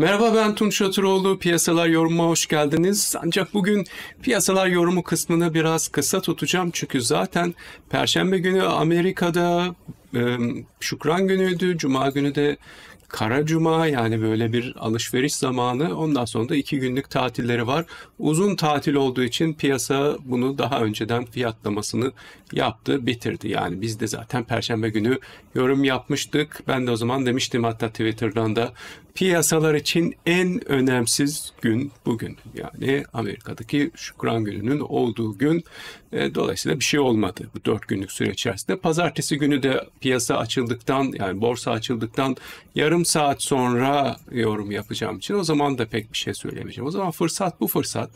Merhaba ben Tunç Oturoğlu. Piyasalar Yorumu'na hoş geldiniz. Ancak bugün piyasalar yorumu kısmını biraz kısa tutacağım. Çünkü zaten Perşembe günü Amerika'da e, Şükran günüydü. Cuma günü de Kara Cuma yani böyle bir alışveriş zamanı. Ondan sonra da iki günlük tatilleri var. Uzun tatil olduğu için piyasa bunu daha önceden fiyatlamasını yaptı, bitirdi. Yani biz de zaten Perşembe günü yorum yapmıştık. Ben de o zaman demiştim hatta Twitter'dan da piyasalar için en önemsiz gün bugün. Yani Amerika'daki şükran gününün olduğu gün. E, dolayısıyla bir şey olmadı bu dört günlük süre içerisinde. Pazartesi günü de piyasa açıldıktan yani borsa açıldıktan yarım saat sonra yorum yapacağım için o zaman da pek bir şey söylemeyeceğim. O zaman fırsat bu fırsat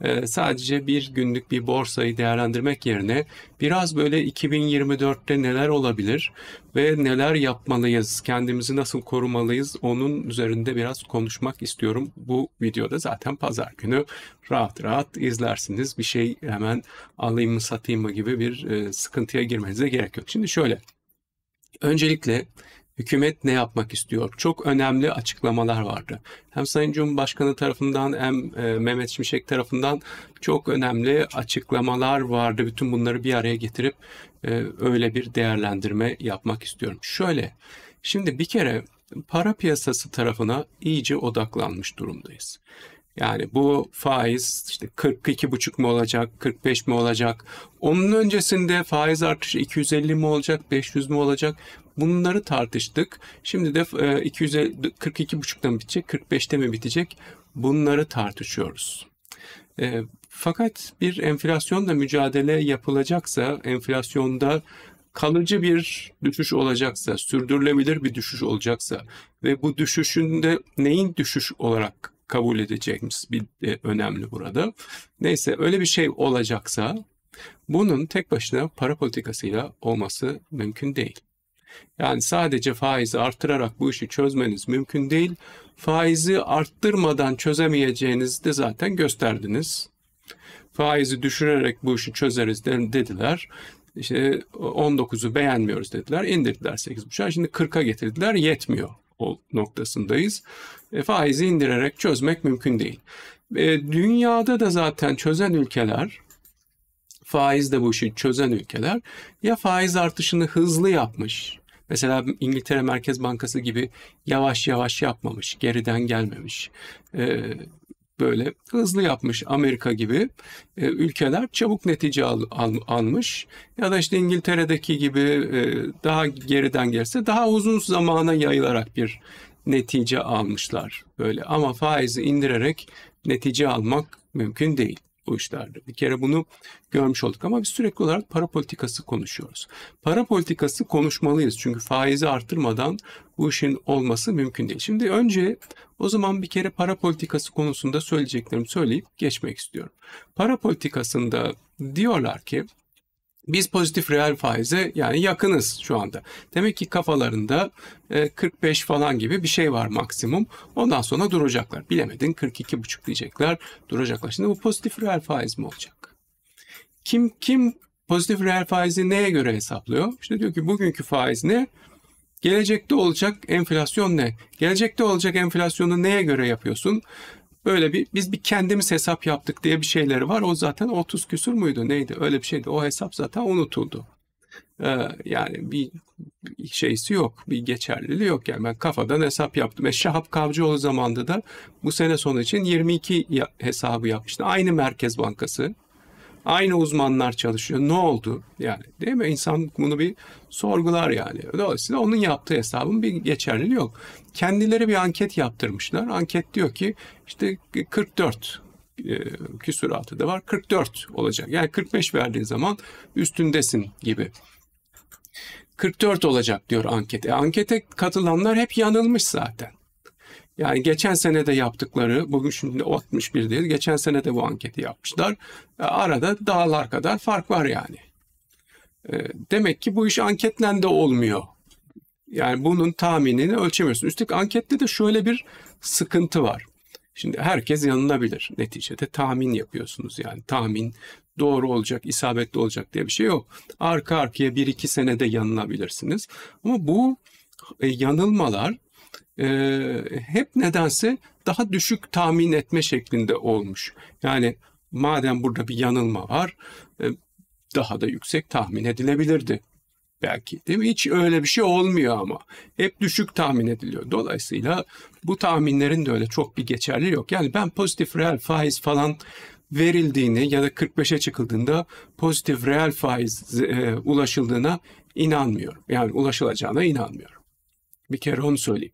e, sadece bir günlük bir borsayı değerlendirmek yerine biraz böyle 2024'te neler olabilir ve neler yapmalıyız, kendimizi nasıl korumalıyız onun üzerinde biraz konuşmak istiyorum. Bu videoda zaten pazar günü rahat rahat izlersiniz. Bir şey hemen alayım mı satayım mı gibi bir e, sıkıntıya girmenize gerek yok. Şimdi şöyle, öncelikle hükümet ne yapmak istiyor? Çok önemli açıklamalar vardı. Hem Sayın Cumhurbaşkanı tarafından hem e, Mehmet Şimşek tarafından çok önemli açıklamalar vardı. Bütün bunları bir araya getirip e, öyle bir değerlendirme yapmak istiyorum. Şöyle, şimdi bir kere para piyasası tarafına iyice odaklanmış durumdayız. Yani bu faiz işte 42 buçuk mu olacak, 45 mi olacak? Onun öncesinde faiz artışı 250 mi olacak, 500 mi olacak? Bunları tartıştık. Şimdi de 42,5'ta e, mı bitecek, 45'te mi bitecek? Bunları tartışıyoruz. E, fakat bir enflasyonla mücadele yapılacaksa, enflasyonda kalıcı bir düşüş olacaksa, sürdürülebilir bir düşüş olacaksa ve bu düşüşünde neyin düşüş olarak kabul edeceğimiz bir e, önemli burada. Neyse öyle bir şey olacaksa bunun tek başına para politikasıyla olması mümkün değil. Yani sadece faizi arttırarak bu işi çözmeniz mümkün değil. Faizi arttırmadan çözemeyeceğinizi de zaten gösterdiniz. Faizi düşürerek bu işi çözeriz dediler. İşte 19'u e, beğenmiyoruz dediler. İndirdiler 8.5'a. Şimdi 40'a getirdiler. Yetmiyor noktasındayız. E, faizi indirerek çözmek mümkün değil. E, dünyada da zaten çözen ülkeler faiz de bu işi çözen ülkeler ya faiz artışını hızlı yapmış. Mesela İngiltere Merkez Bankası gibi yavaş yavaş yapmamış, geriden gelmemiş. E, böyle hızlı yapmış Amerika gibi e, ülkeler çabuk netice al, al, almış ya da işte İngiltere'deki gibi e, daha geriden gelse daha uzun zamana yayılarak bir netice almışlar böyle ama faizi indirerek netice almak mümkün değil bu işlerde. Bir kere bunu görmüş olduk ama biz sürekli olarak para politikası konuşuyoruz. Para politikası konuşmalıyız çünkü faizi arttırmadan bu işin olması mümkün değil. Şimdi önce o zaman bir kere para politikası konusunda söyleyeceklerimi söyleyip geçmek istiyorum. Para politikasında diyorlar ki biz pozitif reel faize yani yakınız şu anda. Demek ki kafalarında 45 e, falan gibi bir şey var maksimum. Ondan sonra duracaklar. Bilemedin 42,5 diyecekler. Duracaklar. Şimdi bu pozitif reel faiz mi olacak? Kim kim pozitif reel faizi neye göre hesaplıyor? İşte diyor ki bugünkü faiz ne? Gelecekte olacak enflasyon ne? Gelecekte olacak enflasyonu neye göre yapıyorsun? Böyle bir biz bir kendimiz hesap yaptık diye bir şeyleri var. O zaten 30 küsür muydu neydi öyle bir şeydi. O hesap zaten unutuldu. Ee, yani bir, bir şeysi yok. Bir geçerliliği yok. Yani ben kafadan hesap yaptım. E Şahap Kavcıoğlu zamanında da bu sene sonu için 22 hesabı yapmıştı. Aynı Merkez Bankası Aynı uzmanlar çalışıyor. Ne oldu? Yani değil mi? İnsan bunu bir sorgular yani. Dolayısıyla onun yaptığı hesabın bir geçerliliği yok. Kendileri bir anket yaptırmışlar. Anket diyor ki işte 44 e, küsuratı da var. 44 olacak. Yani 45 verdiğin zaman üstündesin gibi. 44 olacak diyor anket. E, ankete katılanlar hep yanılmış zaten. Yani geçen sene de yaptıkları, bugün şimdi 61 değil, geçen sene de bu anketi yapmışlar. E, arada dağlar kadar fark var yani. E, demek ki bu iş anketle de olmuyor. Yani bunun tahminini ölçemiyorsun. Üstelik ankette de şöyle bir sıkıntı var. Şimdi herkes yanılabilir. Neticede tahmin yapıyorsunuz yani. Tahmin doğru olacak, isabetli olacak diye bir şey yok. Arka arkaya bir iki senede yanılabilirsiniz. Ama bu e, yanılmalar e, hep nedense daha düşük tahmin etme şeklinde olmuş. Yani madem burada bir yanılma var e, daha da yüksek tahmin edilebilirdi belki değil mi? Hiç öyle bir şey olmuyor ama. Hep düşük tahmin ediliyor. Dolayısıyla bu tahminlerin de öyle çok bir geçerli yok. Yani ben pozitif reel faiz falan verildiğini ya da 45'e çıkıldığında pozitif reel faiz e, ulaşıldığına inanmıyorum. Yani ulaşılacağına inanmıyorum. Bir kere onu söyleyeyim.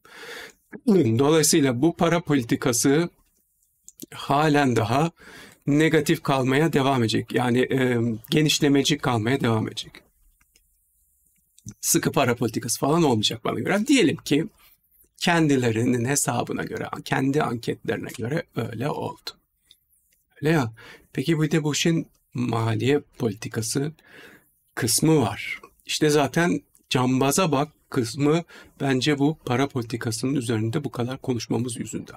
Dolayısıyla bu para politikası halen daha negatif kalmaya devam edecek. Yani e, genişlemeci kalmaya devam edecek. Sıkı para politikası falan olmayacak bana göre. Diyelim ki kendilerinin hesabına göre, kendi anketlerine göre öyle oldu. Öyle ya. Peki bir de bu işin maliye politikası kısmı var. İşte zaten cambaza bak kısmı bence bu para politikasının üzerinde bu kadar konuşmamız yüzünden.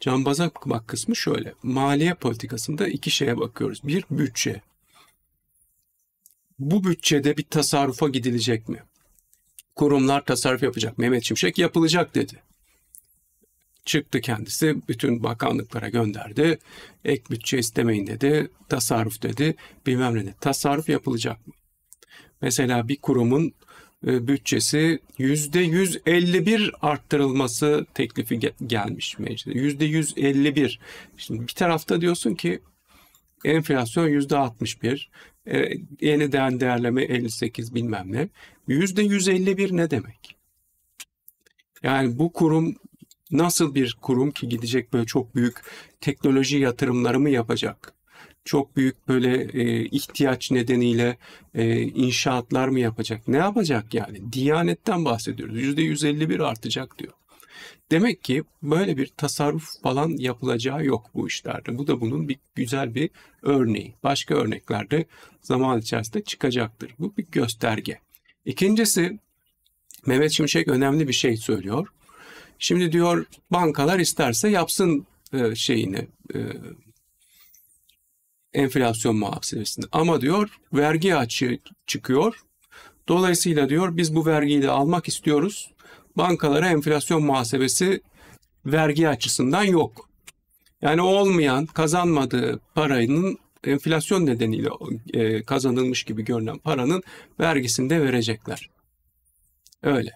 Cambaza bak kısmı şöyle. Maliye politikasında iki şeye bakıyoruz. Bir bütçe. Bu bütçede bir tasarrufa gidilecek mi? Kurumlar tasarruf yapacak. Mehmet Şimşek yapılacak dedi. Çıktı kendisi bütün bakanlıklara gönderdi. Ek bütçe istemeyin dedi. Tasarruf dedi. Bilmem ne. Tasarruf yapılacak mı? Mesela bir kurumun e, bütçesi yüzde %151 arttırılması teklifi gelmiş meclise. yüzde %151. Şimdi bir tarafta diyorsun ki enflasyon yüzde %61, e, yeniden değerleme 58 bilmem ne. Yüzde %151 ne demek? Yani bu kurum nasıl bir kurum ki gidecek böyle çok büyük teknoloji yatırımları mı yapacak? çok büyük böyle e, ihtiyaç nedeniyle e, inşaatlar mı yapacak? Ne yapacak yani? Diyanetten bahsediyoruz. %151 artacak diyor. Demek ki böyle bir tasarruf falan yapılacağı yok bu işlerde. Bu da bunun bir güzel bir örneği. Başka örneklerde zaman içerisinde çıkacaktır. Bu bir gösterge. İkincisi Mehmet Şimşek önemli bir şey söylüyor. Şimdi diyor bankalar isterse yapsın e, şeyini e, enflasyon muhasebesinde. Ama diyor vergi açığı çıkıyor. Dolayısıyla diyor biz bu vergiyi de almak istiyoruz. Bankalara enflasyon muhasebesi vergi açısından yok. Yani olmayan kazanmadığı parayının enflasyon nedeniyle e, kazanılmış gibi görünen paranın vergisini de verecekler. Öyle.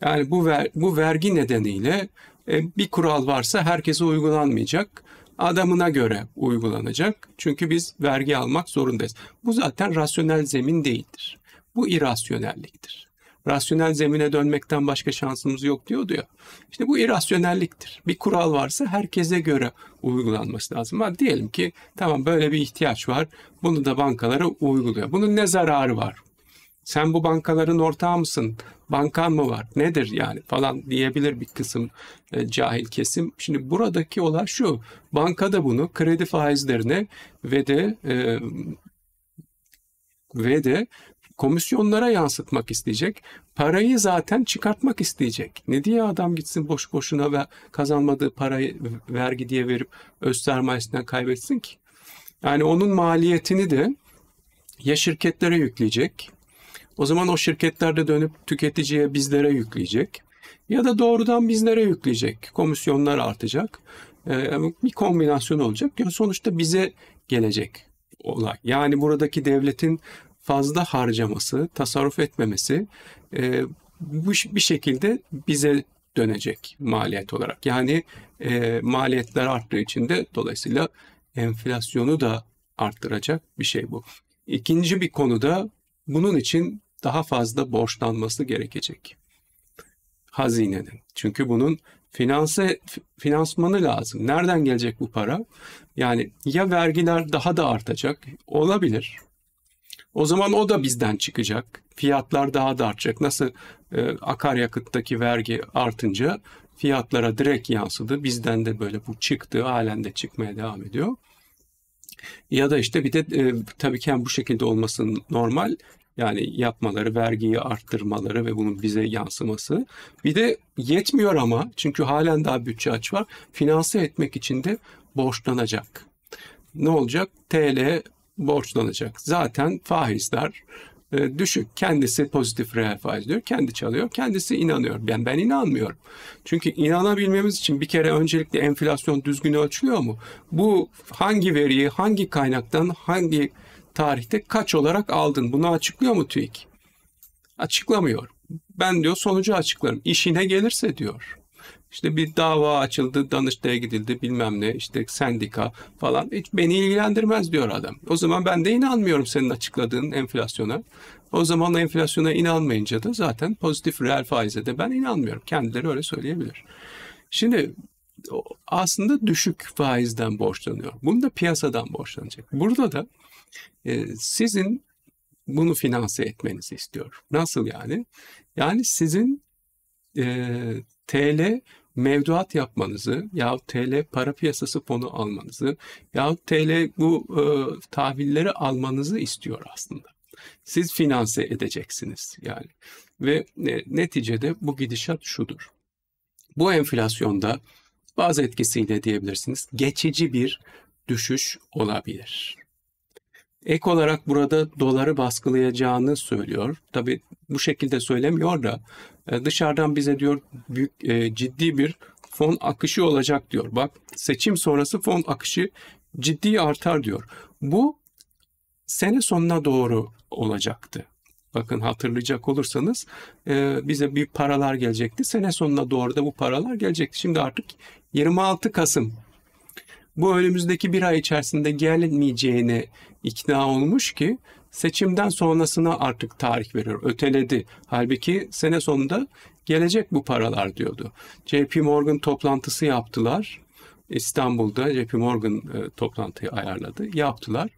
Yani bu ver, bu vergi nedeniyle e, bir kural varsa herkese uygulanmayacak adamına göre uygulanacak. Çünkü biz vergi almak zorundayız. Bu zaten rasyonel zemin değildir. Bu irasyonelliktir. Rasyonel zemine dönmekten başka şansımız yok diyor diyor. İşte bu irasyonelliktir. Bir kural varsa herkese göre uygulanması lazım. Ama diyelim ki tamam böyle bir ihtiyaç var. Bunu da bankalara uyguluyor. Bunun ne zararı var? sen bu bankaların ortağı mısın? Bankan mı var? Nedir yani falan diyebilir bir kısım e, cahil kesim. Şimdi buradaki olay şu. Bankada bunu kredi faizlerine ve de e, ve de komisyonlara yansıtmak isteyecek. Parayı zaten çıkartmak isteyecek. Ne diye adam gitsin boş boşuna ve kazanmadığı parayı vergi diye verip öz sermayesinden kaybetsin ki? Yani onun maliyetini de ya şirketlere yükleyecek o zaman o şirketlerde dönüp tüketiciye bizlere yükleyecek ya da doğrudan bizlere yükleyecek. Komisyonlar artacak. Ee, bir kombinasyon olacak. Yani sonuçta bize gelecek olay. Yani buradaki devletin fazla harcaması, tasarruf etmemesi e, bir şekilde bize dönecek maliyet olarak. Yani e, maliyetler arttığı için de dolayısıyla enflasyonu da arttıracak bir şey bu. İkinci bir konu da bunun için daha fazla borçlanması gerekecek hazinenin. Çünkü bunun finanse finansmanı lazım. Nereden gelecek bu para? Yani ya vergiler daha da artacak olabilir. O zaman o da bizden çıkacak. Fiyatlar daha da artacak. Nasıl e, akaryakıttaki vergi artınca fiyatlara direkt yansıdı. Bizden de böyle bu çıktı. Halen de çıkmaya devam ediyor. Ya da işte bir de e, tabii ki hem bu şekilde olması normal. Yani yapmaları, vergiyi arttırmaları ve bunun bize yansıması. Bir de yetmiyor ama çünkü halen daha bütçe aç var. Finanse etmek için de borçlanacak. Ne olacak? TL borçlanacak. Zaten faizler e, düşük. Kendisi pozitif reel faiz diyor. Kendi çalıyor. Kendisi inanıyor. Ben ben inanmıyorum. Çünkü inanabilmemiz için bir kere öncelikle enflasyon düzgün ölçülüyor mu? Bu hangi veriyi, hangi kaynaktan, hangi tarihte kaç olarak aldın? Bunu açıklıyor mu TÜİK? Açıklamıyor. Ben diyor sonucu açıklarım. İşine gelirse diyor. İşte bir dava açıldı, Danıştay'a gidildi bilmem ne işte sendika falan hiç beni ilgilendirmez diyor adam. O zaman ben de inanmıyorum senin açıkladığın enflasyona. O zaman enflasyona inanmayınca da zaten pozitif reel faize de ben inanmıyorum. Kendileri öyle söyleyebilir. Şimdi aslında düşük faizden borçlanıyor. Bunu da piyasadan borçlanacak. Burada da e, sizin bunu finanse etmenizi istiyor. Nasıl yani? Yani sizin e, TL mevduat yapmanızı yahut TL para piyasası fonu almanızı yahut TL bu e, tahvilleri almanızı istiyor aslında. Siz finanse edeceksiniz yani. Ve e, neticede bu gidişat şudur. Bu enflasyonda bazı etkisiyle diyebilirsiniz geçici bir düşüş olabilir. Ek olarak burada doları baskılayacağını söylüyor. Tabi bu şekilde söylemiyor da e, dışarıdan bize diyor büyük e, ciddi bir fon akışı olacak diyor. Bak seçim sonrası fon akışı ciddi artar diyor. Bu sene sonuna doğru olacaktı. Bakın hatırlayacak olursanız e, bize bir paralar gelecekti. Sene sonuna doğru da bu paralar gelecekti. Şimdi artık 26 Kasım bu önümüzdeki bir ay içerisinde gelmeyeceğine ikna olmuş ki seçimden sonrasına artık tarih veriyor. Öteledi. Halbuki sene sonunda gelecek bu paralar diyordu. JP Morgan toplantısı yaptılar. İstanbul'da JP Morgan e, toplantıyı ayarladı. Yaptılar.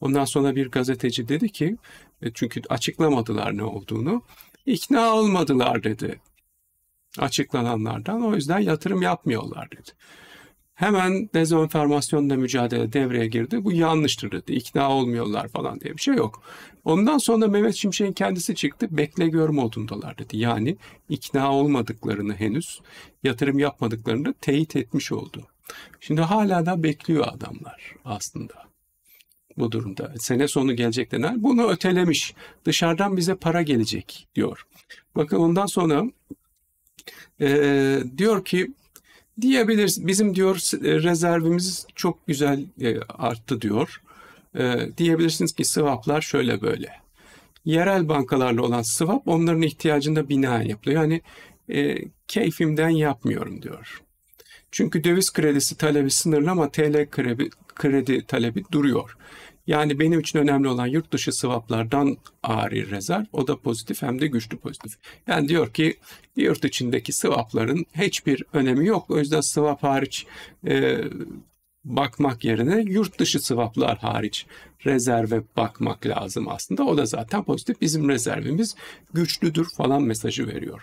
Ondan sonra bir gazeteci dedi ki e, çünkü açıklamadılar ne olduğunu. ikna olmadılar dedi. Açıklananlardan o yüzden yatırım yapmıyorlar dedi. Hemen dezenformasyonla mücadele devreye girdi. Bu yanlıştır dedi. İkna olmuyorlar falan diye bir şey yok. Ondan sonra Mehmet Şimşek'in kendisi çıktı. Bekle gör modundalar dedi. Yani ikna olmadıklarını henüz yatırım yapmadıklarını teyit etmiş oldu. Şimdi hala da bekliyor adamlar aslında bu durumda. Sene sonu gelecek denen bunu ötelemiş. Dışarıdan bize para gelecek diyor. Bakın ondan sonra e, diyor ki diyebilirsin. Bizim diyor e, rezervimiz çok güzel e, arttı diyor. E, diyebilirsiniz ki sıvaplar şöyle böyle. Yerel bankalarla olan sıvap onların ihtiyacında binaen yapılıyor. Yani e, keyfimden yapmıyorum diyor. Çünkü döviz kredisi talebi sınırlı ama TL kredi, kredi talebi duruyor. Yani benim için önemli olan yurt dışı sıvaplardan Ari rezerv, O da pozitif hem de güçlü pozitif. Yani diyor ki yurt içindeki sıvapların hiçbir önemi yok. O yüzden sıvap hariç e, bakmak yerine yurt dışı sıvaplar hariç rezerve bakmak lazım aslında. O da zaten pozitif. Bizim rezervimiz güçlüdür falan mesajı veriyor.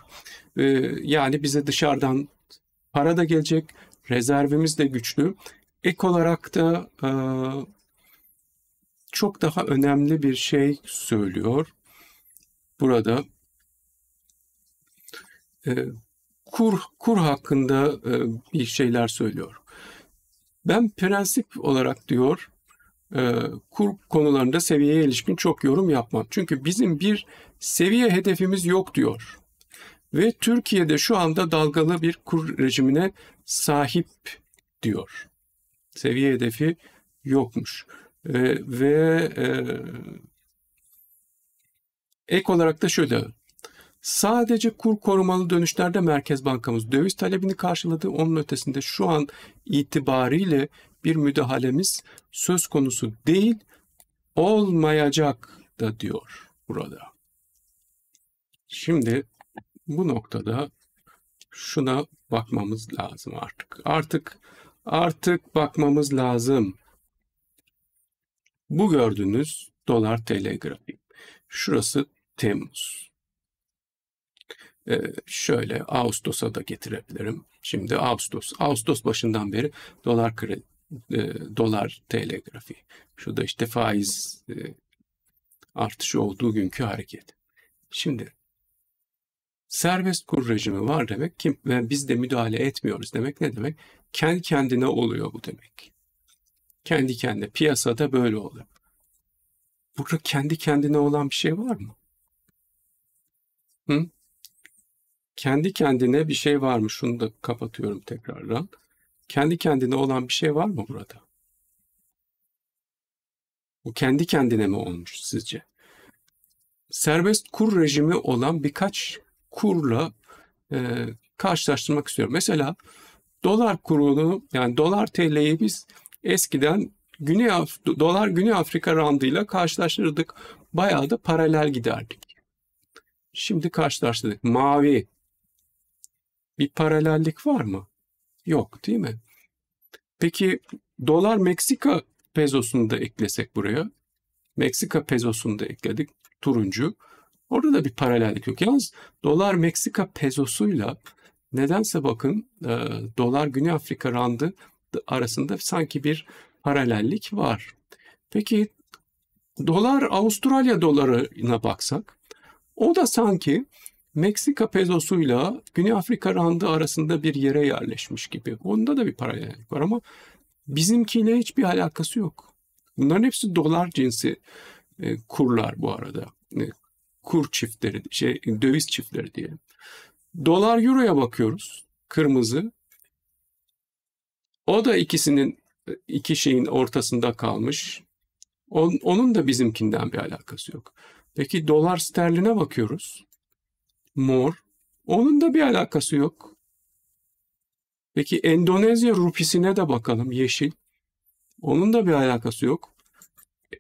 E, yani bize dışarıdan para da gelecek. Rezervimiz de güçlü. Ek olarak da e, çok daha önemli bir şey söylüyor. Burada e, kur kur hakkında e, bir şeyler söylüyor. Ben prensip olarak diyor e, kur konularında seviyeye ilişkin çok yorum yapmam. Çünkü bizim bir seviye hedefimiz yok diyor. Ve Türkiye'de şu anda dalgalı bir kur rejimine sahip diyor. Seviye hedefi yokmuş. Ee, ve e, ek olarak da şöyle Sadece kur korumalı dönüşlerde Merkez Bankamız döviz talebini karşıladı. Onun ötesinde şu an itibariyle bir müdahalemiz söz konusu değil, olmayacak da diyor burada. Şimdi bu noktada şuna bakmamız lazım artık. Artık artık bakmamız lazım. Bu gördüğünüz dolar TL grafiği. Şurası Temmuz. Ee, şöyle Ağustos'a da getirebilirim. Şimdi Ağustos. Ağustos başından beri dolar kredi, e, dolar TL grafiği. Şurada işte faiz e, artışı olduğu günkü hareket. Şimdi serbest kur rejimi var demek kim ve biz de müdahale etmiyoruz demek ne demek? Kendi kendine oluyor bu demek. Kendi kendine. Piyasada böyle oluyor. Burada kendi kendine olan bir şey var mı? Hı? Kendi kendine bir şey var mı? Şunu da kapatıyorum tekrardan. Kendi kendine olan bir şey var mı burada? Bu kendi kendine mi olmuş sizce? Serbest kur rejimi olan birkaç kurla e, karşılaştırmak istiyorum. Mesela dolar kurunu yani dolar TL'yi biz eskiden Güney Af dolar Güney Afrika randıyla karşılaştırdık. Bayağı da paralel giderdik. Şimdi karşılaştırdık. Mavi. Bir paralellik var mı? Yok değil mi? Peki dolar Meksika pezosunu da eklesek buraya. Meksika pezosunu da ekledik. Turuncu. Orada da bir paralellik yok. Yalnız dolar Meksika pezosuyla nedense bakın e, dolar Güney Afrika randı arasında sanki bir paralellik var. Peki dolar Avustralya dolarına baksak o da sanki Meksika pezosuyla Güney Afrika randı arasında bir yere yerleşmiş gibi. Onda da bir paralellik var ama bizimkiyle hiçbir alakası yok. Bunların hepsi dolar cinsi e, kurlar bu arada. E, kur çiftleri, şey döviz çiftleri diye. Dolar euroya bakıyoruz. Kırmızı. O da ikisinin iki şeyin ortasında kalmış. Onun da bizimkinden bir alakası yok. Peki dolar sterline bakıyoruz. Mor. Onun da bir alakası yok. Peki Endonezya rupisine de bakalım yeşil. Onun da bir alakası yok.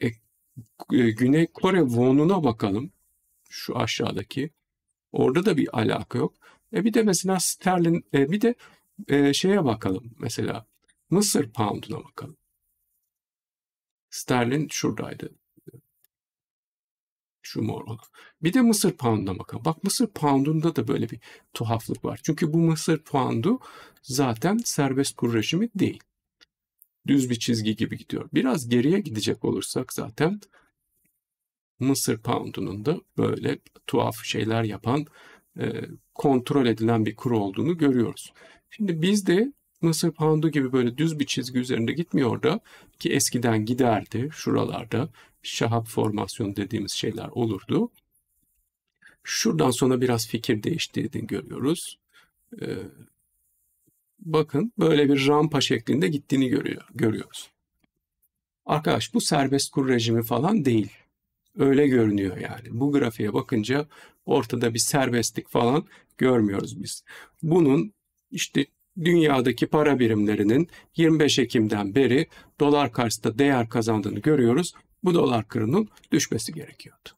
E, e Güney Kore wonuna bakalım. Şu aşağıdaki. Orada da bir alaka yok. E bir de mesela sterlin e bir de e, şeye bakalım mesela Mısır pound'una bakalım. Sterlin şuradaydı. Şu mor olan. Bir de Mısır pound'una bakalım. Bak Mısır pound'unda da böyle bir tuhaflık var. Çünkü bu Mısır pound'u zaten serbest kur rejimi değil. Düz bir çizgi gibi gidiyor. Biraz geriye gidecek olursak zaten Mısır pound'unun da böyle tuhaf şeyler yapan, kontrol edilen bir kur olduğunu görüyoruz. Şimdi biz de Mısır poundu gibi böyle düz bir çizgi üzerinde gitmiyor da ki eskiden giderdi şuralarda şahap formasyonu dediğimiz şeyler olurdu. Şuradan sonra biraz fikir değiştiğini görüyoruz. Ee, bakın böyle bir rampa şeklinde gittiğini görüyor, görüyoruz. Arkadaş bu serbest kur rejimi falan değil. Öyle görünüyor yani. Bu grafiğe bakınca ortada bir serbestlik falan görmüyoruz biz. Bunun işte dünyadaki para birimlerinin 25 Ekim'den beri dolar karşısında değer kazandığını görüyoruz. Bu dolar kurunun düşmesi gerekiyordu.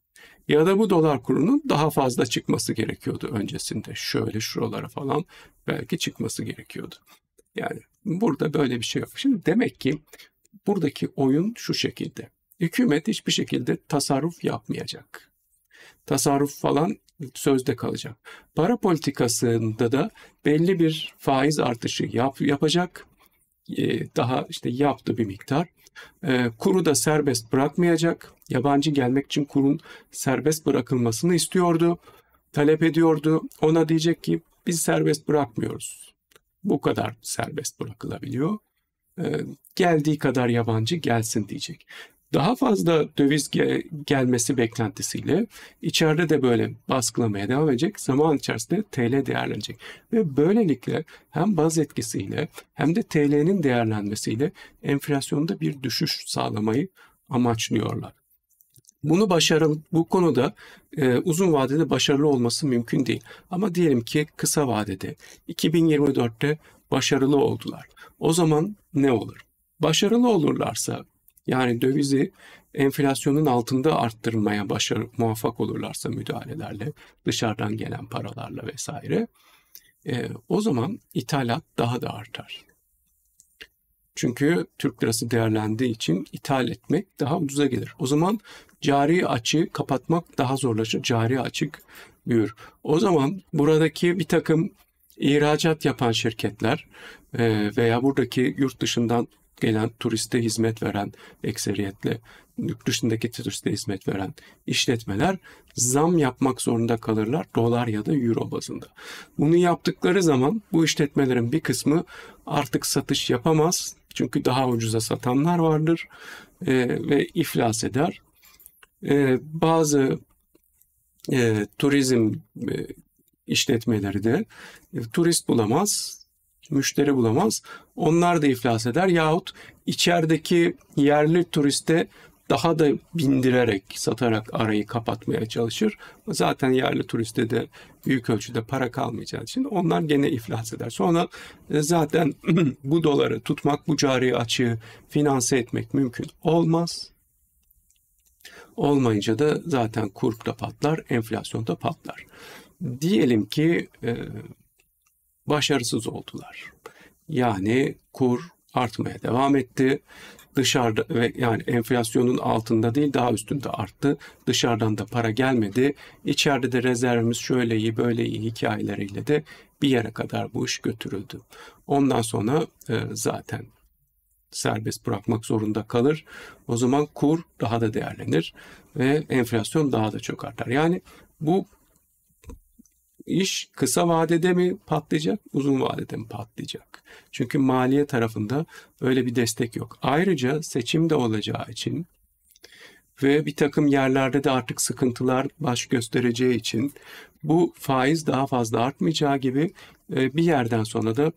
Ya da bu dolar kurunun daha fazla çıkması gerekiyordu öncesinde. Şöyle şuralara falan belki çıkması gerekiyordu. Yani burada böyle bir şey yok. Şimdi demek ki buradaki oyun şu şekilde. Hükümet hiçbir şekilde tasarruf yapmayacak. Tasarruf falan sözde kalacak. Para politikasında da belli bir faiz artışı yap, yapacak. E, daha işte yaptı bir miktar. E, kuru da serbest bırakmayacak. Yabancı gelmek için kurun serbest bırakılmasını istiyordu. Talep ediyordu. Ona diyecek ki biz serbest bırakmıyoruz. Bu kadar serbest bırakılabiliyor. E, geldiği kadar yabancı gelsin diyecek daha fazla döviz ge- gelmesi beklentisiyle içeride de böyle baskılamaya devam edecek. Zaman içerisinde TL değerlenecek. Ve böylelikle hem baz etkisiyle hem de TL'nin değerlenmesiyle enflasyonda bir düşüş sağlamayı amaçlıyorlar. Bunu başarılı, bu konuda e, uzun vadede başarılı olması mümkün değil. Ama diyelim ki kısa vadede 2024'te başarılı oldular. O zaman ne olur? Başarılı olurlarsa yani dövizi enflasyonun altında arttırmaya başarı, muvaffak olurlarsa müdahalelerle, dışarıdan gelen paralarla vesaire, e, o zaman ithalat daha da artar. Çünkü Türk lirası değerlendiği için ithal etmek daha ucuza gelir. O zaman cari açığı kapatmak daha zorlaşır. Cari açık büyür. O zaman buradaki bir takım ihracat yapan şirketler e, veya buradaki yurt dışından gelen turiste hizmet veren ekseriyetle yurt dışındaki turiste hizmet veren işletmeler zam yapmak zorunda kalırlar dolar ya da euro bazında. Bunu yaptıkları zaman bu işletmelerin bir kısmı artık satış yapamaz. Çünkü daha ucuza satanlar vardır e, ve iflas eder. E, bazı e, turizm e, işletmeleri de e, turist bulamaz müşteri bulamaz. Onlar da iflas eder yahut içerideki yerli turiste daha da bindirerek, satarak arayı kapatmaya çalışır. Zaten yerli turiste de büyük ölçüde para kalmayacağı için onlar gene iflas eder. Sonra e, zaten bu doları tutmak, bu cari açığı finanse etmek mümkün olmaz. Olmayınca da zaten kurp da patlar, enflasyon da patlar. Diyelim ki e, başarısız oldular. Yani kur artmaya devam etti. Dışarıda ve yani enflasyonun altında değil daha üstünde arttı. Dışarıdan da para gelmedi. İçeride de rezervimiz şöyle iyi böyle iyi hikayeleriyle de bir yere kadar bu iş götürüldü. Ondan sonra e, zaten serbest bırakmak zorunda kalır. O zaman kur daha da değerlenir ve enflasyon daha da çok artar. Yani bu iş kısa vadede mi patlayacak, uzun vadede mi patlayacak? Çünkü maliye tarafında öyle bir destek yok. Ayrıca seçim de olacağı için ve bir takım yerlerde de artık sıkıntılar baş göstereceği için bu faiz daha fazla artmayacağı gibi e, bir yerden sonra da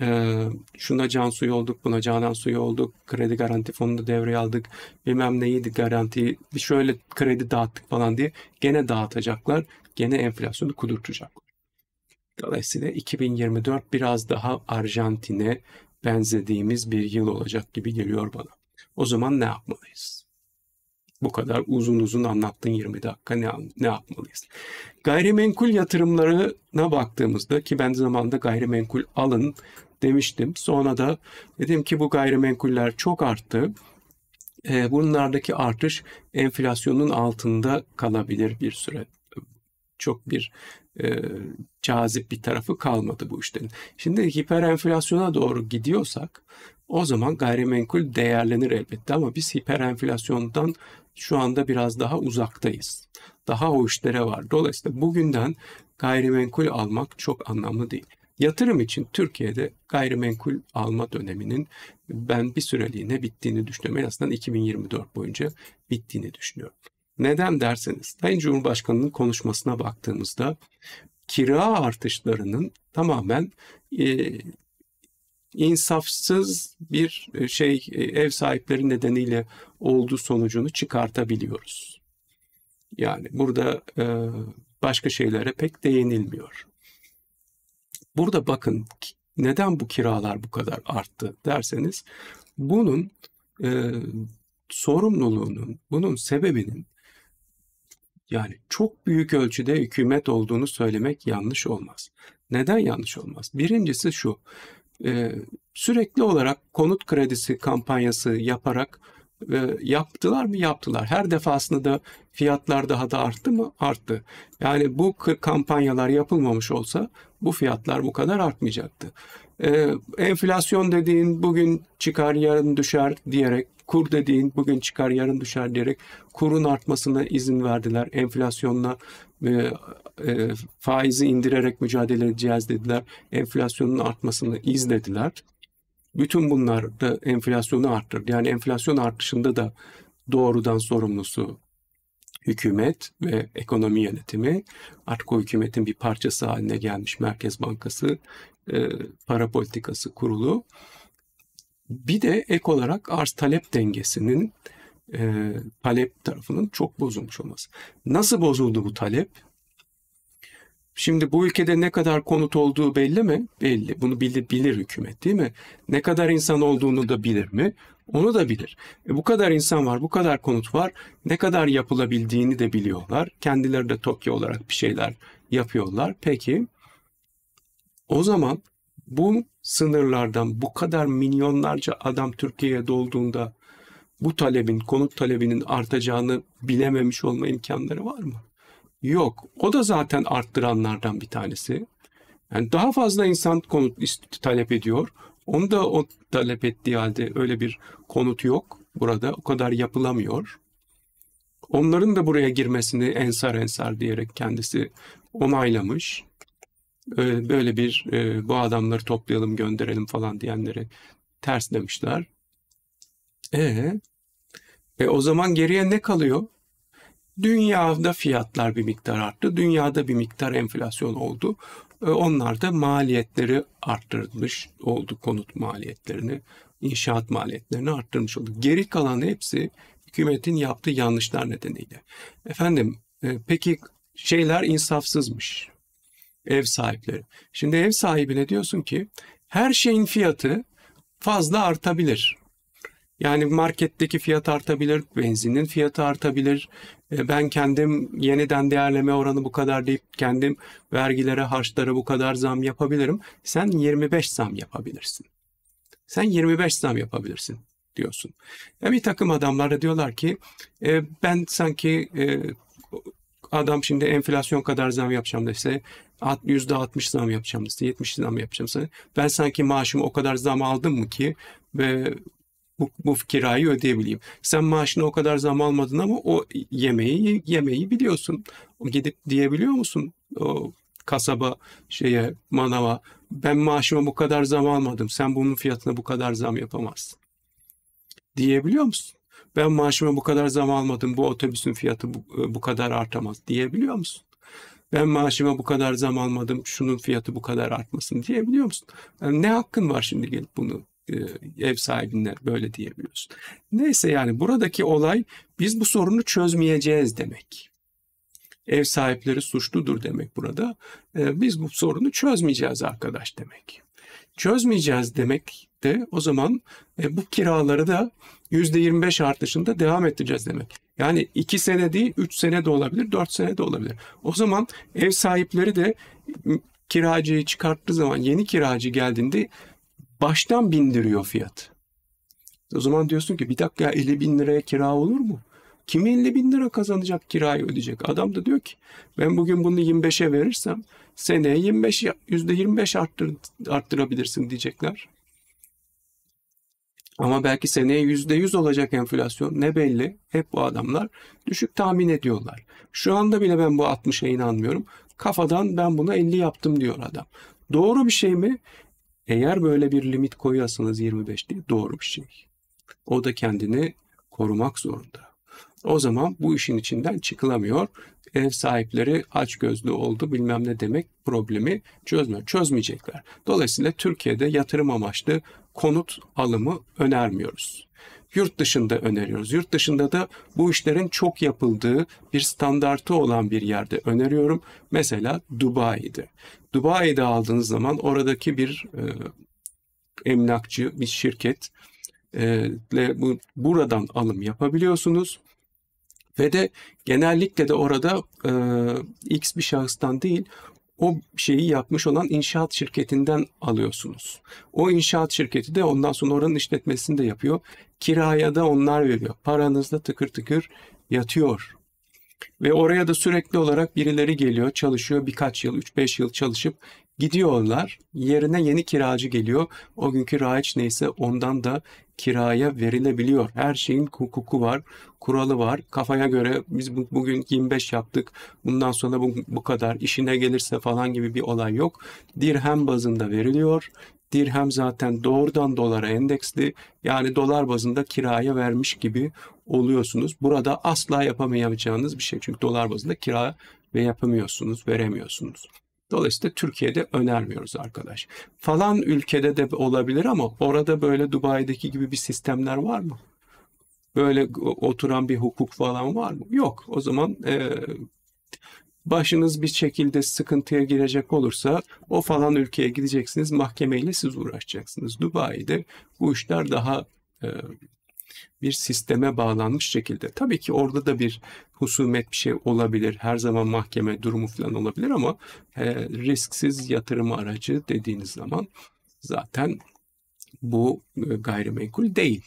e, şuna can suyu olduk, buna canan suyu olduk, kredi garanti fonunu devreye aldık, bilmem neydi garantiyi, şöyle kredi dağıttık falan diye gene dağıtacaklar gene enflasyonu kudurtacak. Dolayısıyla 2024 biraz daha Arjantin'e benzediğimiz bir yıl olacak gibi geliyor bana. O zaman ne yapmalıyız? Bu kadar uzun uzun anlattın 20 dakika ne, ne yapmalıyız? Gayrimenkul yatırımlarına baktığımızda ki ben zamanında gayrimenkul alın demiştim. Sonra da dedim ki bu gayrimenkuller çok arttı. Bunlardaki artış enflasyonun altında kalabilir bir süre çok bir e, cazip bir tarafı kalmadı bu işlerin. Şimdi hiperenflasyona doğru gidiyorsak o zaman gayrimenkul değerlenir elbette ama biz hiperenflasyondan şu anda biraz daha uzaktayız. Daha o işlere var. Dolayısıyla bugünden gayrimenkul almak çok anlamlı değil. Yatırım için Türkiye'de gayrimenkul alma döneminin ben bir süreliğine bittiğini düşünüyorum. En azından 2024 boyunca bittiğini düşünüyorum. Neden derseniz Sayın Cumhurbaşkanı'nın konuşmasına baktığımızda kira artışlarının tamamen e, insafsız bir e, şey e, ev sahipleri nedeniyle olduğu sonucunu çıkartabiliyoruz. Yani burada e, başka şeylere pek değinilmiyor. Burada bakın neden bu kiralar bu kadar arttı derseniz bunun e, sorumluluğunun, bunun sebebinin yani çok büyük ölçüde hükümet olduğunu söylemek yanlış olmaz. Neden yanlış olmaz? Birincisi şu, e, sürekli olarak konut kredisi kampanyası yaparak e, yaptılar mı? Yaptılar. Her defasında da fiyatlar daha da arttı mı? Arttı. Yani bu kampanyalar yapılmamış olsa bu fiyatlar bu kadar artmayacaktı. E, enflasyon dediğin bugün çıkar yarın düşer diyerek Kur dediğin bugün çıkar yarın düşer diyerek kurun artmasına izin verdiler. Enflasyonla e, e, faizi indirerek mücadele edeceğiz dediler. Enflasyonun artmasını izlediler. Bütün bunlar da enflasyonu arttırdı. Yani enflasyon artışında da doğrudan sorumlusu hükümet ve ekonomi yönetimi artık o hükümetin bir parçası haline gelmiş Merkez Bankası, e, para politikası kurulu. Bir de ek olarak arz talep dengesinin e, talep tarafının çok bozulmuş olması. Nasıl bozuldu bu talep? Şimdi bu ülkede ne kadar konut olduğu belli mi? Belli. Bunu bilir, bilir hükümet değil mi? Ne kadar insan olduğunu da bilir mi? Onu da bilir. E, bu kadar insan var, bu kadar konut var. Ne kadar yapılabildiğini de biliyorlar. Kendileri de Tokyo olarak bir şeyler yapıyorlar. Peki o zaman bu sınırlardan bu kadar milyonlarca adam Türkiye'ye dolduğunda bu talebin, konut talebinin artacağını bilememiş olma imkanları var mı? Yok. O da zaten arttıranlardan bir tanesi. Yani daha fazla insan konut talep ediyor. Onu da o talep ettiği halde öyle bir konut yok burada. O kadar yapılamıyor. Onların da buraya girmesini ensar ensar diyerek kendisi onaylamış böyle bir e, bu adamları toplayalım gönderelim falan diyenleri ters demişler. Ee e o zaman geriye ne kalıyor? Dünyada fiyatlar bir miktar arttı. Dünyada bir miktar enflasyon oldu. E, onlar da maliyetleri arttırmış oldu. Konut maliyetlerini, inşaat maliyetlerini arttırmış oldu. Geri kalan hepsi hükümetin yaptığı yanlışlar nedeniyle. Efendim e, peki şeyler insafsızmış ev sahipleri. Şimdi ev sahibine diyorsun ki her şeyin fiyatı fazla artabilir. Yani marketteki fiyat artabilir, benzinin fiyatı artabilir. E, ben kendim yeniden değerleme oranı bu kadar deyip kendim vergilere, harçlara bu kadar zam yapabilirim. Sen 25 zam yapabilirsin. Sen 25 zam yapabilirsin diyorsun. Ya bir takım adamlar da diyorlar ki e, ben sanki e, adam şimdi enflasyon kadar zam yapacağım dese, yüzde altmış zam yapacağım dese, yetmiş zam yapacağım dese, ben sanki maaşımı o kadar zam aldım mı ki ve bu, bu kirayı ödeyebileyim. Sen maaşını o kadar zam almadın ama o yemeği yemeği biliyorsun. Gidip diyebiliyor musun o kasaba şeye manava ben maaşıma bu kadar zam almadım. Sen bunun fiyatına bu kadar zam yapamazsın. Diyebiliyor musun? ben maaşıma bu kadar zam almadım bu otobüsün fiyatı bu, e, bu kadar artamaz diyebiliyor musun? Ben maaşıma bu kadar zam almadım şunun fiyatı bu kadar artmasın diyebiliyor musun? Yani ne hakkın var şimdi gelip bunu e, ev sahibine böyle diyebiliyorsun. Neyse yani buradaki olay biz bu sorunu çözmeyeceğiz demek. Ev sahipleri suçludur demek burada. E, biz bu sorunu çözmeyeceğiz arkadaş demek. Çözmeyeceğiz demek de o zaman bu kiraları da %25 artışında devam ettireceğiz demek. Yani 2 sene değil 3 sene de olabilir 4 sene de olabilir. O zaman ev sahipleri de kiracıyı çıkarttığı zaman yeni kiracı geldiğinde baştan bindiriyor fiyat. O zaman diyorsun ki bir dakika 50 bin liraya kira olur mu? Kim 50 bin lira kazanacak kirayı ödeyecek? Adam da diyor ki ben bugün bunu 25'e verirsem seneye 25 %25 arttır, arttırabilirsin diyecekler. Ama belki seneye yüzde yüz olacak enflasyon ne belli. Hep bu adamlar düşük tahmin ediyorlar. Şu anda bile ben bu 60'a inanmıyorum. Kafadan ben buna 50 yaptım diyor adam. Doğru bir şey mi? Eğer böyle bir limit koyarsanız 25 değil doğru bir şey. O da kendini korumak zorunda. O zaman bu işin içinden çıkılamıyor. Ev sahipleri aç gözlü oldu bilmem ne demek problemi çözmüyor. Çözmeyecekler. Dolayısıyla Türkiye'de yatırım amaçlı konut alımı önermiyoruz. Yurt dışında öneriyoruz. Yurt dışında da bu işlerin çok yapıldığı bir standartı olan bir yerde öneriyorum. Mesela Dubai'de. Dubai'de aldığınız zaman oradaki bir e, emlakçı, bir şirket e, bu buradan alım yapabiliyorsunuz ve de genellikle de orada e, X bir şahıstan değil, o şeyi yapmış olan inşaat şirketinden alıyorsunuz. O inşaat şirketi de ondan sonra oranın işletmesini de yapıyor. Kiraya da onlar veriyor. Paranızda tıkır tıkır yatıyor. Ve oraya da sürekli olarak birileri geliyor, çalışıyor. Birkaç yıl, 3-5 yıl çalışıp Gidiyorlar yerine yeni kiracı geliyor. O günkü rayiç neyse ondan da kiraya verilebiliyor. Her şeyin hukuku var, kuralı var. Kafaya göre biz bugün 25 yaptık, bundan sonra bu, bu kadar işine gelirse falan gibi bir olay yok. Dirhem bazında veriliyor. Dirhem zaten doğrudan dolara endeksli. Yani dolar bazında kiraya vermiş gibi oluyorsunuz. Burada asla yapamayacağınız bir şey. Çünkü dolar bazında kira ve yapamıyorsunuz, veremiyorsunuz. Dolayısıyla Türkiye'de önermiyoruz arkadaş. Falan ülkede de olabilir ama orada böyle Dubai'deki gibi bir sistemler var mı? Böyle oturan bir hukuk falan var mı? Yok. O zaman e, başınız bir şekilde sıkıntıya girecek olursa o falan ülkeye gideceksiniz. Mahkemeyle siz uğraşacaksınız. Dubai'de bu işler daha e, bir sisteme bağlanmış şekilde. Tabii ki orada da bir husumet bir şey olabilir. Her zaman mahkeme durumu falan olabilir ama e, risksiz yatırım aracı dediğiniz zaman zaten bu e, gayrimenkul değil.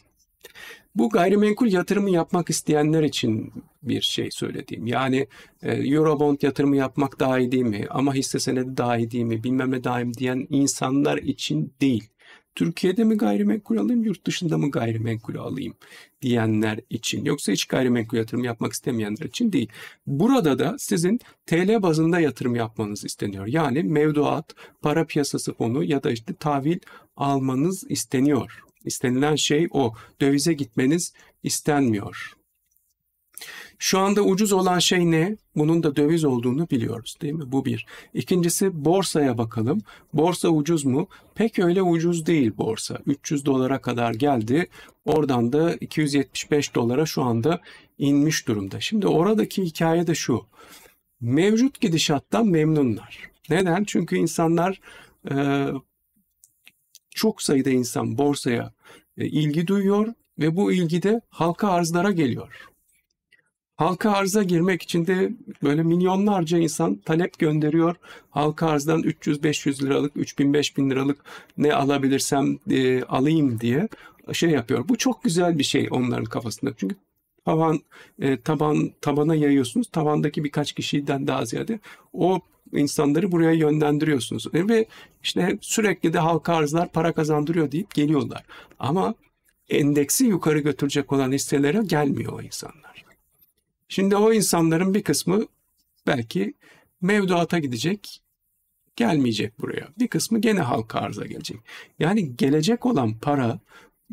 Bu gayrimenkul yatırımı yapmak isteyenler için bir şey söylediğim. Yani e, Eurobond yatırımı yapmak daha iyi değil mi? Ama hisse senedi daha iyi değil mi? Bilmem ne daha mi diyen insanlar için değil. Türkiye'de mi gayrimenkul alayım, yurt dışında mı gayrimenkul alayım diyenler için. Yoksa hiç gayrimenkul yatırım yapmak istemeyenler için değil. Burada da sizin TL bazında yatırım yapmanız isteniyor. Yani mevduat, para piyasası fonu ya da işte tahvil almanız isteniyor. İstenilen şey o. Dövize gitmeniz istenmiyor. Şu anda ucuz olan şey ne? Bunun da döviz olduğunu biliyoruz değil mi? Bu bir. İkincisi borsaya bakalım. Borsa ucuz mu? Pek öyle ucuz değil borsa. 300 dolara kadar geldi. Oradan da 275 dolara şu anda inmiş durumda. Şimdi oradaki hikaye de şu. Mevcut gidişattan memnunlar. Neden? Çünkü insanlar e, çok sayıda insan borsaya e, ilgi duyuyor ve bu ilgi de halka arzlara geliyor. Halka arıza girmek için de böyle milyonlarca insan talep gönderiyor. Halka arzdan 300-500 liralık, 3000-5000 liralık ne alabilirsem e, alayım diye şey yapıyor. Bu çok güzel bir şey onların kafasında. Çünkü tavan e, taban tabana yayıyorsunuz. Tavandaki birkaç kişiden daha ziyade o insanları buraya yönlendiriyorsunuz. E, ve işte sürekli de halka arzlar para kazandırıyor deyip geliyorlar. Ama endeksi yukarı götürecek olan hisselere gelmiyor o insanlar. Şimdi o insanların bir kısmı belki mevduata gidecek, gelmeyecek buraya. Bir kısmı gene halka arza gelecek. Yani gelecek olan para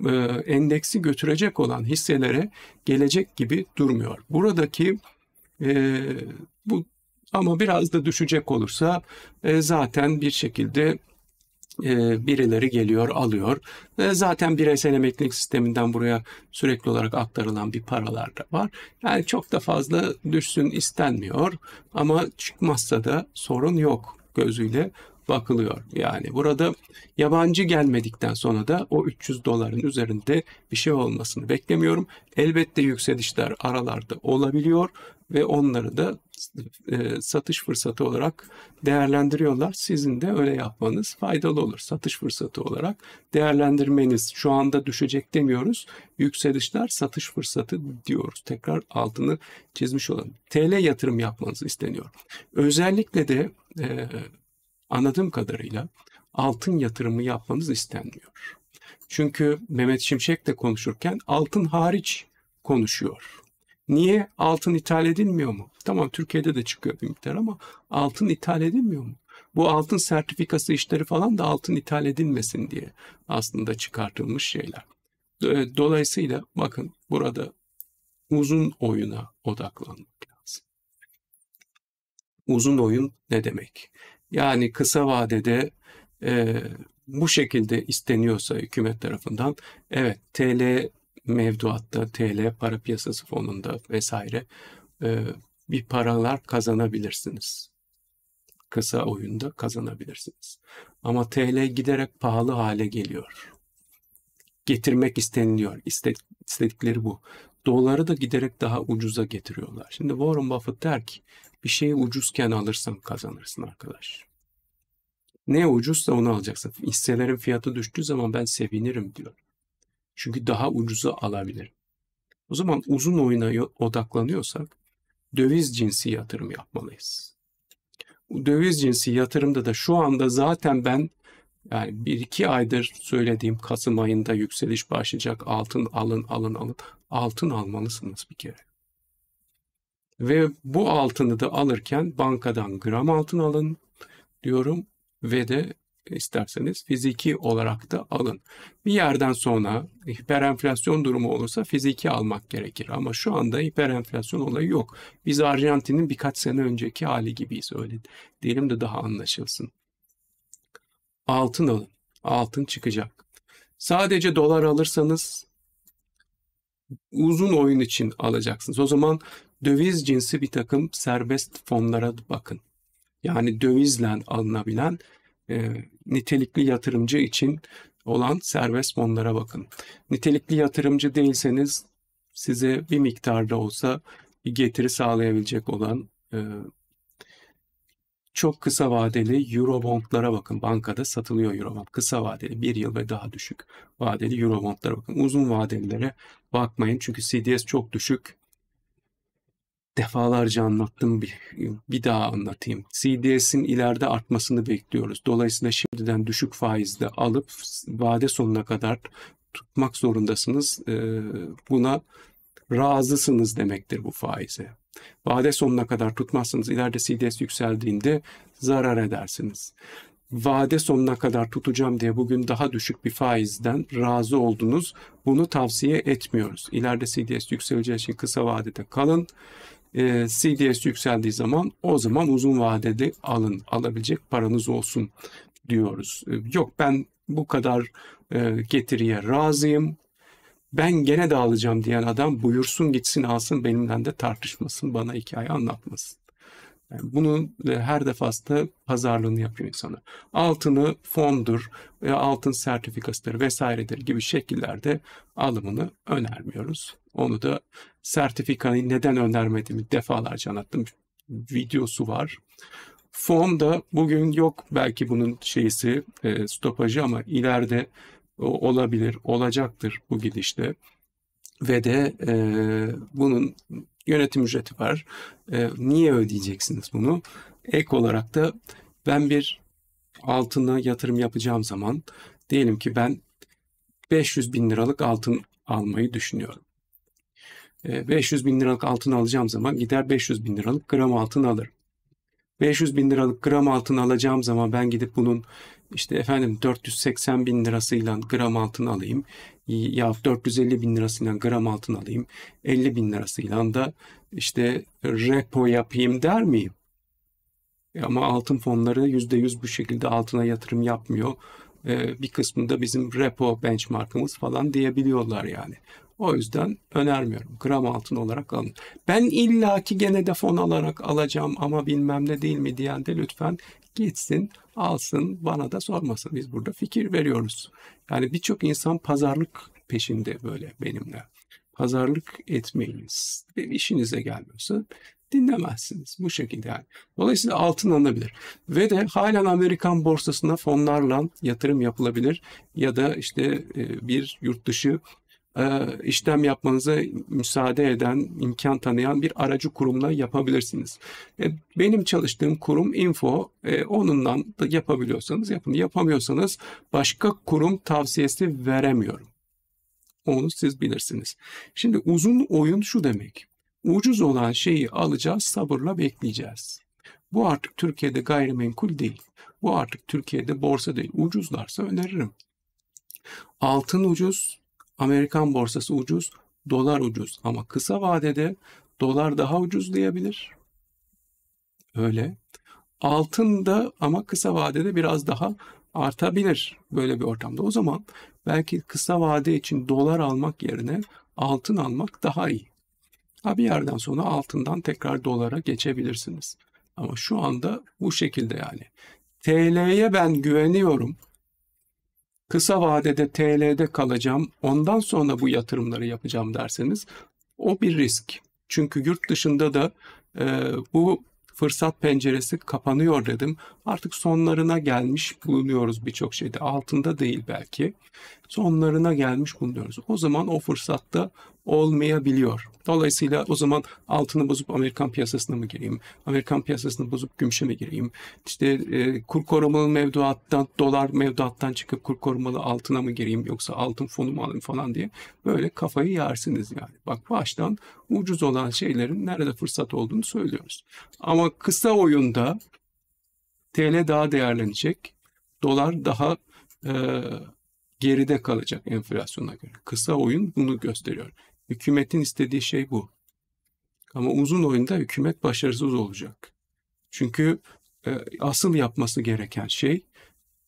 e, endeksi götürecek olan hisselere gelecek gibi durmuyor. Buradaki e, bu ama biraz da düşecek olursa e, zaten bir şekilde e, birileri geliyor alıyor. E, zaten bireysel emeklilik sisteminden buraya sürekli olarak aktarılan bir paralar da var. Yani çok da fazla düşsün istenmiyor ama çıkmazsa da sorun yok gözüyle bakılıyor. Yani burada yabancı gelmedikten sonra da o 300 doların üzerinde bir şey olmasını beklemiyorum. Elbette yükselişler aralarda olabiliyor ve onları da e, satış fırsatı olarak değerlendiriyorlar. Sizin de öyle yapmanız faydalı olur. Satış fırsatı olarak değerlendirmeniz şu anda düşecek demiyoruz. Yükselişler satış fırsatı diyoruz. Tekrar altını çizmiş olalım. TL yatırım yapmanız isteniyor. Özellikle de e, anladığım kadarıyla altın yatırımı yapmanız istenmiyor. Çünkü Mehmet Şimşek de konuşurken altın hariç konuşuyor. Niye altın ithal edilmiyor mu? Tamam Türkiye'de de çıkıyor bir miktar ama altın ithal edilmiyor mu? Bu altın sertifikası işleri falan da altın ithal edilmesin diye aslında çıkartılmış şeyler. E, dolayısıyla bakın burada uzun oyuna odaklanmak lazım. Uzun oyun ne demek? Yani kısa vadede e, bu şekilde isteniyorsa hükümet tarafından evet TL mevduatta, TL para piyasası fonunda vesaire e, bir paralar kazanabilirsiniz. Kısa oyunda kazanabilirsiniz. Ama TL giderek pahalı hale geliyor. Getirmek isteniliyor. İstedikleri bu. Doları da giderek daha ucuza getiriyorlar. Şimdi Warren Buffett der ki bir şeyi ucuzken alırsan kazanırsın arkadaş. Ne ucuzsa onu alacaksın. Hisselerin fiyatı düştüğü zaman ben sevinirim diyor. Çünkü daha ucuza alabilirim. O zaman uzun oyuna odaklanıyorsak döviz cinsi yatırım yapmalıyız. döviz cinsi yatırımda da şu anda zaten ben yani bir iki aydır söylediğim Kasım ayında yükseliş başlayacak altın alın alın alın. Altın almalısınız bir kere. Ve bu altını da alırken bankadan gram altın alın diyorum ve de isterseniz fiziki olarak da alın. Bir yerden sonra hiperenflasyon durumu olursa fiziki almak gerekir. Ama şu anda hiperenflasyon olayı yok. Biz Arjantin'in birkaç sene önceki hali gibiyiz öyle diyelim de daha anlaşılsın. Altın alın. Altın çıkacak. Sadece dolar alırsanız uzun oyun için alacaksınız. O zaman döviz cinsi bir takım serbest fonlara bakın. Yani dövizle alınabilen e, nitelikli yatırımcı için olan serbest fonlara bakın. Nitelikli yatırımcı değilseniz size bir miktarda olsa bir getiri sağlayabilecek olan e, çok kısa vadeli Eurobond'lara bakın. Bankada satılıyor Eurobond. Kısa vadeli bir yıl ve daha düşük vadeli Eurobond'lara bakın. Uzun vadelilere bakmayın çünkü CDS çok düşük defalarca anlattım bir, bir daha anlatayım. CDS'in ileride artmasını bekliyoruz. Dolayısıyla şimdiden düşük faizde alıp vade sonuna kadar tutmak zorundasınız. Ee, buna razısınız demektir bu faize. Vade sonuna kadar tutmazsınız. ileride CDS yükseldiğinde zarar edersiniz. Vade sonuna kadar tutacağım diye bugün daha düşük bir faizden razı oldunuz. Bunu tavsiye etmiyoruz. İleride CDS yükseleceği için kısa vadede kalın. Ee, CDS yükseldiği zaman o zaman uzun vadede alın, alabilecek paranız olsun diyoruz. Ee, yok ben bu kadar e, getiriye razıyım. Ben gene de alacağım diyen adam buyursun gitsin alsın benimden de tartışmasın bana hikaye anlatmasın. Yani bunu e, her defasında pazarlığını yapıyor insanı. Altını fondur, e, altın sertifikasıdır vesairedir gibi şekillerde alımını önermiyoruz. Onu da sertifikayı neden önermediğimi defalarca anlattım. Videosu var. Fonda bugün yok belki bunun şeysi e, stopajı ama ileride o, olabilir, olacaktır bu gidişte. Ve de e, bunun yönetim ücreti var. E, niye ödeyeceksiniz bunu? Ek olarak da ben bir altına yatırım yapacağım zaman diyelim ki ben 500 bin liralık altın almayı düşünüyorum. 500 ee, bin liralık altın alacağım zaman gider 500 bin liralık gram altın alırım. 500 bin liralık gram altın alacağım zaman ben gidip bunun işte efendim 480 bin lirasıyla gram altın alayım ya 450 bin lirasıyla gram altın alayım 50 bin lirasıyla da işte repo yapayım der miyim? E ama altın fonları %100 bu şekilde altına yatırım yapmıyor. Ee, bir kısmında bizim repo benchmarkımız falan diyebiliyorlar yani. O yüzden önermiyorum. Gram altın olarak alın. Ben illaki gene de fon alarak alacağım ama bilmem ne değil mi diyen de lütfen gitsin, alsın, bana da sormasın. Biz burada fikir veriyoruz. Yani birçok insan pazarlık peşinde böyle benimle. Pazarlık etmeyiniz. İşinize gelmiyorsa dinlemezsiniz. Bu şekilde yani. Dolayısıyla altın alınabilir. Ve de halen Amerikan borsasına fonlarla yatırım yapılabilir. Ya da işte e, bir yurt dışı e, işlem yapmanıza müsaade eden, imkan tanıyan bir aracı kurumla yapabilirsiniz. E, benim çalıştığım kurum Info, e, onundan da yapabiliyorsanız yapın. Yapamıyorsanız başka kurum tavsiyesi veremiyorum. Onu siz bilirsiniz. Şimdi uzun oyun şu demek. Ucuz olan şeyi alacağız, sabırla bekleyeceğiz. Bu artık Türkiye'de gayrimenkul değil. Bu artık Türkiye'de borsa değil. Ucuzlarsa öneririm. Altın ucuz, Amerikan borsası ucuz, dolar ucuz ama kısa vadede dolar daha ucuzlayabilir. Öyle. Altın da ama kısa vadede biraz daha artabilir böyle bir ortamda. O zaman belki kısa vade için dolar almak yerine altın almak daha iyi. Ha bir yerden sonra altından tekrar dolara geçebilirsiniz. Ama şu anda bu şekilde yani. TL'ye ben güveniyorum kısa vadede TL'de kalacağım, ondan sonra bu yatırımları yapacağım derseniz o bir risk. Çünkü yurt dışında da e, bu fırsat penceresi kapanıyor dedim. Artık sonlarına gelmiş bulunuyoruz birçok şeyde. Altında değil belki. Sonlarına gelmiş bulunuyoruz. O zaman o fırsatta olmayabiliyor. Dolayısıyla o zaman altını bozup Amerikan piyasasına mı gireyim? Amerikan piyasasını bozup gümüşe mi gireyim? İşte e, kur korumalı mevduattan, dolar mevduattan çıkıp kur korumalı altına mı gireyim? Yoksa altın fonu mu alayım falan diye böyle kafayı yersiniz yani. Bak baştan ucuz olan şeylerin nerede fırsat olduğunu söylüyoruz. Ama kısa oyunda TL daha değerlenecek, dolar daha e, geride kalacak enflasyona göre. Kısa oyun bunu gösteriyor. Hükümetin istediği şey bu. Ama uzun oyunda hükümet başarısız olacak. Çünkü e, asıl yapması gereken şey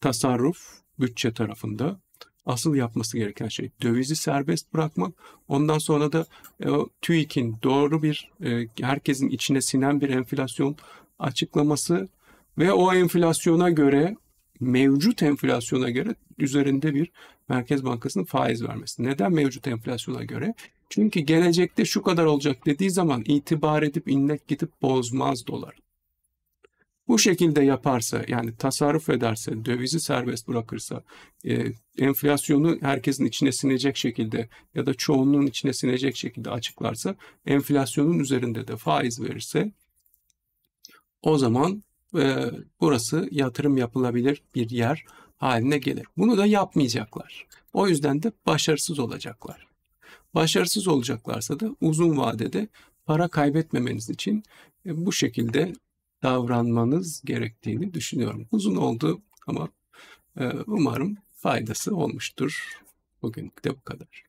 tasarruf bütçe tarafında asıl yapması gereken şey dövizi serbest bırakmak. Ondan sonra da e, TÜİK'in doğru bir e, herkesin içine sinen bir enflasyon açıklaması ve o enflasyona göre mevcut enflasyona göre üzerinde bir Merkez Bankası'nın faiz vermesi. Neden mevcut enflasyona göre? Çünkü gelecekte şu kadar olacak dediği zaman itibar edip inlek gidip bozmaz dolar. Bu şekilde yaparsa yani tasarruf ederse, dövizi serbest bırakırsa, e, enflasyonu herkesin içine sinecek şekilde ya da çoğunluğun içine sinecek şekilde açıklarsa, enflasyonun üzerinde de faiz verirse o zaman e, burası yatırım yapılabilir bir yer haline gelir. Bunu da yapmayacaklar. O yüzden de başarısız olacaklar. Başarısız olacaklarsa da uzun vadede para kaybetmemeniz için e, bu şekilde davranmanız gerektiğini düşünüyorum. Uzun oldu ama e, umarım faydası olmuştur. Bugünlük de bu kadar.